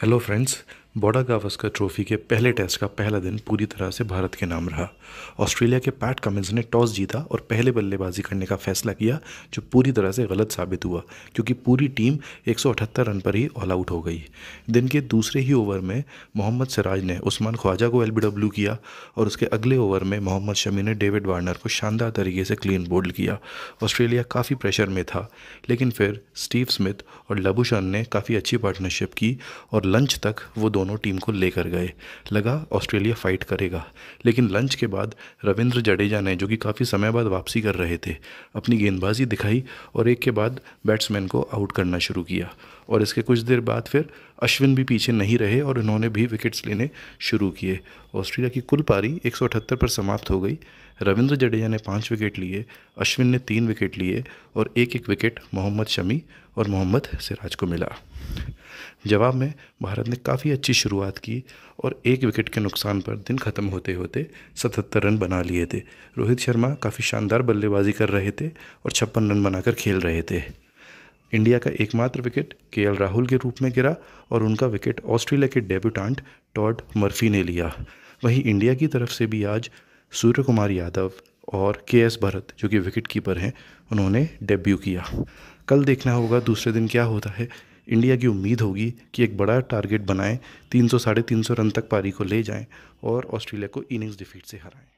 Hello friends, Border Gavaskar trophy के पहले test का पहला दिन पूरी तरह से भारत के नाम रहा ऑस्ट्रेलिया के पैट कमिंस ने टॉस जीता और पहले बल्लेबाजी करने का फैसला किया जो पूरी तरह से गलत साबित हुआ क्योंकि पूरी टीम एक रन पर ही ऑल आउट हो गई दिन के दूसरे ही ओवर में मोहम्मद सिराज ने उस्मान ख्वाजा को एल किया और उसके अगले ओवर में मोहम्मद शमी ने डेविड वार्नर को शानदार तरीके से क्लीन बोल्ड किया ऑस्ट्रेलिया काफ़ी प्रेशर में था लेकिन फिर स्टीव स्मिथ और लबुशन ने काफ़ी अच्छी पार्टनरशिप की और लंच तक वो दोनों दोनों टीम को लेकर गए लगा ऑस्ट्रेलिया फाइट करेगा लेकिन लंच के बाद रविंद्र जडेजा ने जो कि काफ़ी समय बाद वापसी कर रहे थे अपनी गेंदबाजी दिखाई और एक के बाद बैट्समैन को आउट करना शुरू किया और इसके कुछ देर बाद फिर अश्विन भी पीछे नहीं रहे और इन्होंने भी विकेट्स लेने शुरू किए ऑस्ट्रेलिया की कुल पारी एक पर समाप्त हो गई रविंद्र जडेजा ने पाँच विकेट लिए अश्विन ने तीन विकेट लिए और एक एक विकेट मोहम्मद शमी और मोहम्मद सिराज को मिला जवाब में भारत ने काफ़ी अच्छी शुरुआत की और एक विकेट के नुकसान पर दिन खत्म होते होते सतहत्तर रन बना लिए थे रोहित शर्मा काफ़ी शानदार बल्लेबाजी कर रहे थे और छप्पन रन बनाकर खेल रहे थे इंडिया का एकमात्र विकेट के राहुल के रूप में गिरा और उनका विकेट ऑस्ट्रेलिया के डेब्यूटांट टॉड मर्फी ने लिया वहीं इंडिया की तरफ से भी आज सूर्य कुमार यादव और के एस भरत जो कि विकेट कीपर हैं उन्होंने डेब्यू किया कल देखना होगा दूसरे दिन क्या होता है इंडिया की उम्मीद होगी कि एक बड़ा टारगेट बनाएं तीन सौ साढ़े तीन सौ रन तक पारी को ले जाएं और ऑस्ट्रेलिया को इनिंग्स डिफीट से हराएं